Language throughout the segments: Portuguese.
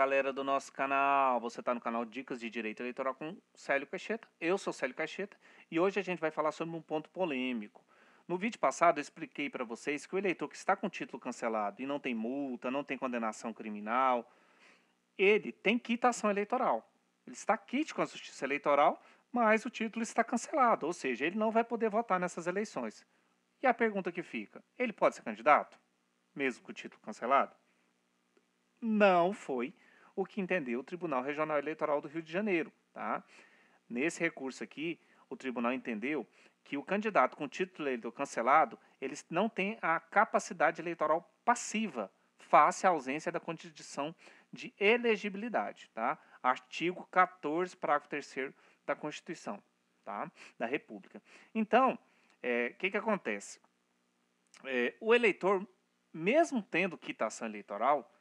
Galera do nosso canal, você está no canal Dicas de Direito Eleitoral com Célio Caixeta. Eu sou Célio Caixeta e hoje a gente vai falar sobre um ponto polêmico. No vídeo passado eu expliquei para vocês que o eleitor que está com título cancelado e não tem multa, não tem condenação criminal, ele tem quitação eleitoral. Ele está quite com a Justiça Eleitoral, mas o título está cancelado, ou seja, ele não vai poder votar nessas eleições. E a pergunta que fica: ele pode ser candidato, mesmo com o título cancelado? Não foi o que entendeu o Tribunal Regional Eleitoral do Rio de Janeiro. Tá? Nesse recurso aqui, o tribunal entendeu que o candidato com título eleitoral cancelado ele não tem a capacidade eleitoral passiva face à ausência da condição de elegibilidade, tá? Artigo 14, parágrafo 3 da Constituição, tá? Da República. Então, o é, que, que acontece? É, o eleitor, mesmo tendo quitação eleitoral,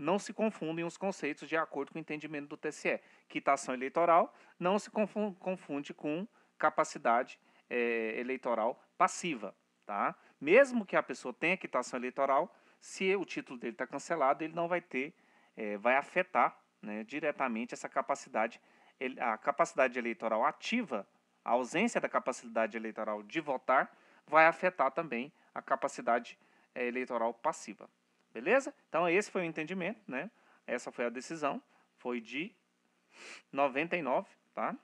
não se confundem os conceitos de acordo com o entendimento do TSE. Quitação eleitoral não se confunde com capacidade é, eleitoral passiva. Tá? Mesmo que a pessoa tenha quitação eleitoral, se o título dele está cancelado, ele não vai ter, é, vai afetar né, diretamente essa capacidade, a capacidade eleitoral ativa, a ausência da capacidade eleitoral de votar, vai afetar também a capacidade é, eleitoral passiva. Beleza? Então esse foi o entendimento, né? Essa foi a decisão, foi de 99, tá?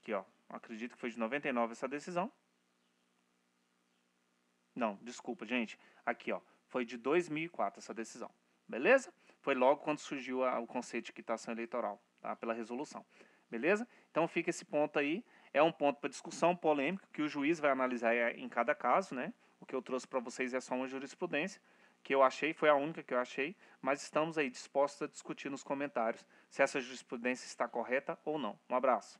Aqui, ó, acredito que foi de 99 essa decisão. Não, desculpa, gente. Aqui, ó, foi de 2004 essa decisão. Beleza? Foi logo quando surgiu a, o conceito de quitação eleitoral, tá? Pela resolução. Beleza? Então fica esse ponto aí, é um ponto para discussão polêmico que o juiz vai analisar é, em cada caso, né? O que eu trouxe para vocês é só uma jurisprudência que eu achei, foi a única que eu achei, mas estamos aí dispostos a discutir nos comentários se essa jurisprudência está correta ou não. Um abraço.